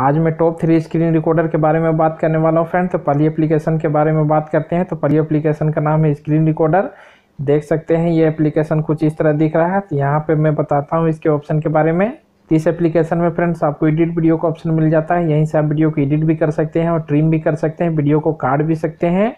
आज मैं top three screen recorder के बारे में बात करने वाला हूँ फ्रेंड तो पहली एप्लीकेशन के बारे में बात करते हैं तो पहली एप्लीकेशन का नाम है स्क्रीन रिकॉर्डर देख सकते हैं ये एप्लीकेशन कुछ इस तरह दिख रहा है तो यहाँ पर मैं बताता हूँ इसके ऑप्शन के बारे में इस एप्लीकेशन में फ्रेंड्स आपको एडिट वीडियो का ऑप्शन मिल जाता है यहीं से आप वीडियो को एडिट भी कर सकते हैं और ट्रिम भी कर सकते हैं वीडियो को काट भी सकते हैं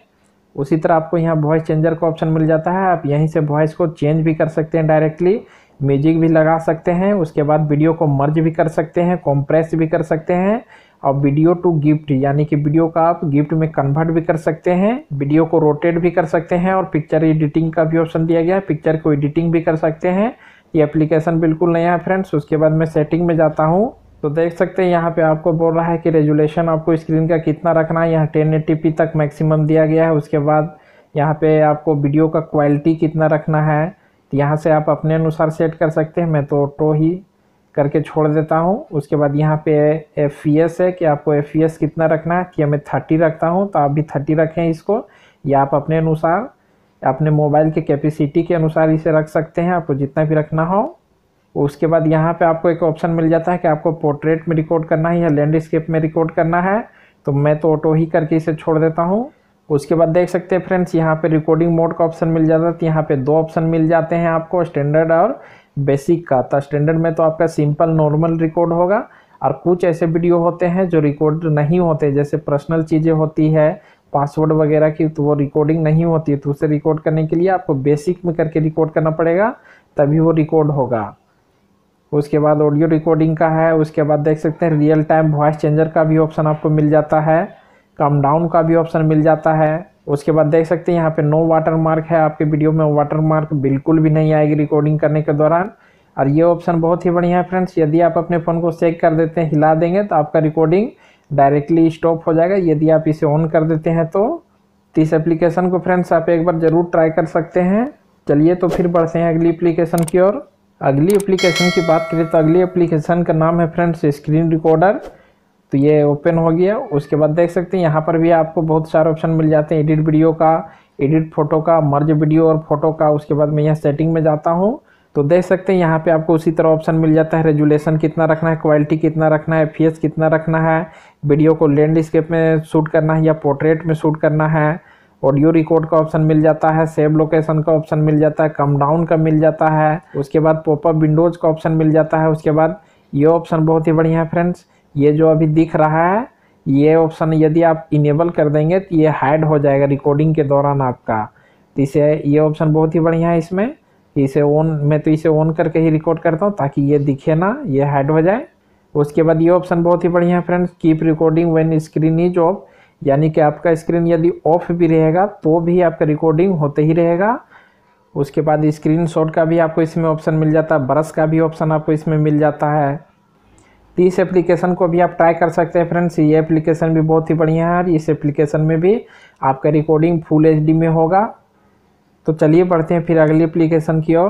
उसी तरह आपको यहाँ वॉइस चेंजर का ऑप्शन मिल जाता है आप यहीं से वॉइस को चेंज भी कर सकते हैं डायरेक्टली म्यूजिक भी लगा सकते हैं उसके बाद वीडियो को मर्ज भी कर सकते हैं कॉम्प्रेस भी कर सकते हैं और वीडियो टू गिफ्ट यानी कि वीडियो का आप गिफ्ट में कन्वर्ट भी कर सकते हैं वीडियो को रोटेट भी कर सकते हैं और पिक्चर एडिटिंग का भी ऑप्शन दिया गया है पिक्चर को एडिटिंग भी कर सकते हैं ये एप्लीकेशन बिल्कुल नया है फ्रेंड्स उसके बाद मैं सेटिंग में जाता हूँ तो देख सकते हैं यहाँ पे आपको बोल रहा है कि रेजुलेशन आपको स्क्रीन का कितना रखना है यहाँ टेन तक मैक्सिमम दिया गया है उसके बाद यहाँ पे आपको वीडियो का क्वालिटी कितना रखना है तो यहाँ से आप अपने अनुसार सेट कर सकते हैं मैं तो ऑटो ही करके छोड़ देता हूँ उसके बाद यहाँ पे एफ e है कि आपको एफ e कितना रखना है कि मैं थर्टी रखता हूँ तो आप भी थर्टी रखें इसको या आप अपने अनुसार अपने मोबाइल के कैपेसिटी के अनुसार इसे रख सकते हैं आपको जितना भी रखना हो उसके बाद यहाँ पे आपको एक ऑप्शन मिल जाता है कि आपको पोर्ट्रेट में रिकॉर्ड करना है या लैंडस्केप में रिकॉर्ड करना है तो मैं तो ऑटो ही करके इसे छोड़ देता हूँ उसके बाद देख सकते हैं फ्रेंड्स यहाँ पे रिकॉर्डिंग मोड का ऑप्शन मिल जाता है तो यहाँ पे दो ऑप्शन मिल जाते हैं आपको स्टैंडर्ड और बेसिक का तो स्टैंडर्ड में तो आपका सिंपल नॉर्मल रिकॉर्ड होगा और कुछ ऐसे वीडियो होते हैं जो रिकॉर्ड नहीं होते जैसे पर्सनल चीज़ें होती है पासवर्ड वगैरह की तो वो रिकॉर्डिंग नहीं होती है तो उसे रिकॉर्ड करने के लिए आपको बेसिक में करके रिकॉर्ड करना पड़ेगा तभी वो रिकॉर्ड होगा उसके बाद ऑडियो रिकॉर्डिंग का है उसके बाद देख सकते हैं रियल टाइम वॉइस चेंजर का भी ऑप्शन आपको मिल जाता है कम डाउन का भी ऑप्शन मिल जाता है उसके बाद देख सकते हैं यहाँ पे नो वाटर मार्क है आपके वीडियो में वाटर मार्क बिल्कुल भी नहीं आएगी रिकॉर्डिंग करने के दौरान और ये ऑप्शन बहुत ही बढ़िया है फ्रेंड्स यदि आप अपने फ़ोन को चेक कर देते हैं हिला देंगे तो आपका रिकॉर्डिंग डायरेक्टली स्टॉप हो जाएगा यदि आप इसे ऑन कर देते हैं तो, इस एप्लीकेशन को फ्रेंड्स आप एक बार ज़रूर ट्राई कर सकते हैं चलिए तो फिर बढ़ते हैं अगली एप्लीकेशन की ओर अगली एप्लीकेशन की बात करें तो अगली एप्लीकेशन का नाम है फ्रेंड्स स्क्रीन रिकॉर्डर तो ये ओपन हो गया उसके बाद देख सकते हैं यहाँ पर भी आपको बहुत सारे ऑप्शन मिल जाते हैं एडिट वीडियो का एडिट फोटो का मर्ज वीडियो और फोटो का उसके बाद मैं यहाँ सेटिंग में जाता हूँ तो देख सकते हैं यहाँ पे आपको उसी तरह ऑप्शन मिल जाता है रेजुलेशन कितना रखना है क्वालिटी कितना रखना है फेस कितना रखना है वीडियो को लैंडस्केप में शूट करना है या पोर्ट्रेट में शूट करना है ऑडियो रिकॉर्ड का ऑप्शन मिल जाता है सेव लोकेशन का ऑप्शन मिल जाता है कम डाउन का मिल जाता है उसके बाद पॉपअप विंडोज़ का ऑप्शन मिल जाता है उसके बाद ये ऑप्शन बहुत ही बढ़िया है फ्रेंड्स ये जो अभी दिख रहा है ये ऑप्शन यदि आप इनेबल कर देंगे तो ये हाइड हो जाएगा रिकॉर्डिंग के दौरान आपका तो इसे ये ऑप्शन बहुत ही बढ़िया है इसमें इसे ऑन मैं तो इसे ऑन करके ही रिकॉर्ड करता हूँ ताकि ये दिखे ना ये हाइड हो जाए उसके बाद ये ऑप्शन बहुत ही बढ़िया है friends keep recording when screen is off यानी कि आपका स्क्रीन यदि ऑफ भी रहेगा तो भी आपका रिकॉर्डिंग होते ही रहेगा उसके बाद स्क्रीन शॉट का भी आपको इसमें ऑप्शन मिल जाता है ब्रश का भी ऑप्शन आपको इसमें मिल जाता है तो इस एप्लीकेशन को भी आप ट्राई कर सकते हैं फ्रेंड्स ये एप्लीकेशन भी बहुत ही बढ़िया है और इस एप्लीकेशन में भी आपका रिकॉर्डिंग फुल एच में होगा तो चलिए बढ़ते हैं फिर अगली एप्लीकेशन की ओर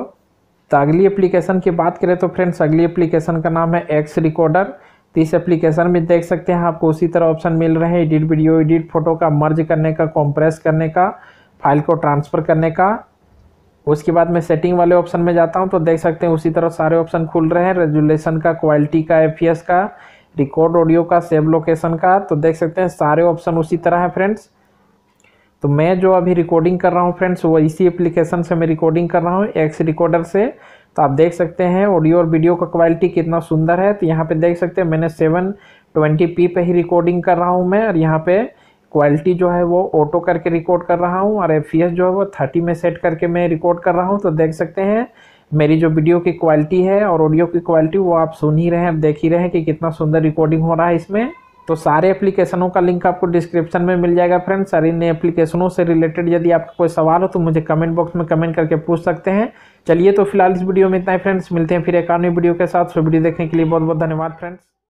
तो अगली एप्लीकेशन की बात करें तो फ्रेंड्स अगली एप्लीकेशन का नाम है एक्स रिकॉर्डर तो इस एप्लीकेशन में देख सकते हैं आपको उसी तरह ऑप्शन मिल रहे हैं एडिट वीडियो एडिट फोटो का मर्ज करने का कॉम्प्रेस करने का फाइल को ट्रांसफ़र करने का उसके बाद मैं सेटिंग वाले ऑप्शन में जाता हूँ तो देख सकते हैं उसी तरह सारे ऑप्शन खुल रहे हैं रेजुलेशन का क्वालिटी का एफ का रिकॉर्ड ऑडियो का सेव लोकेशन का तो देख सकते हैं सारे ऑप्शन उसी तरह हैं फ्रेंड्स तो मैं जो अभी रिकॉर्डिंग कर रहा हूँ फ्रेंड्स वो इसी एप्लीकेशन से मैं रिकॉर्डिंग कर रहा हूँ एक्स रिकॉर्डर से तो आप देख सकते हैं ऑडियो और वीडियो का क्वालिटी कितना सुंदर है तो यहाँ पे देख सकते हैं मैंने सेवन ट्वेंटी पी पे ही रिकॉर्डिंग कर रहा हूँ मैं और यहाँ पर क्वालिटी जो है वो ऑटो करके रिकॉर्ड कर रहा हूँ और एफ जो है वो थर्टी में सेट करके मैं रिकॉर्ड कर रहा हूँ तो देख सकते हैं मेरी जो वीडियो की क्वालिटी है और ऑडियो की क्वालिटी वो आप सुन ही रहे हैं देख ही रहे हैं कि कितना सुंदर रिकॉर्डिंग हो रहा है इसमें तो सारे एप्लीकेशनों का लिंक आपको डिस्क्रिप्शन में मिल जाएगा फ्रेंड्स सारे इन एप्लीकेशनों से रिलेटेड यदि आपका कोई सवाल हो तो मुझे कमेंट बॉक्स में कमेंट करके पूछ सकते हैं चलिए तो फिलहाल इस वीडियो में इतना ही फ्रेंड्स मिलते हैं फिर एक आने वीडियो के साथ सो वीडियो देखने के लिए बहुत बहुत धन्यवाद फ्रेंड्स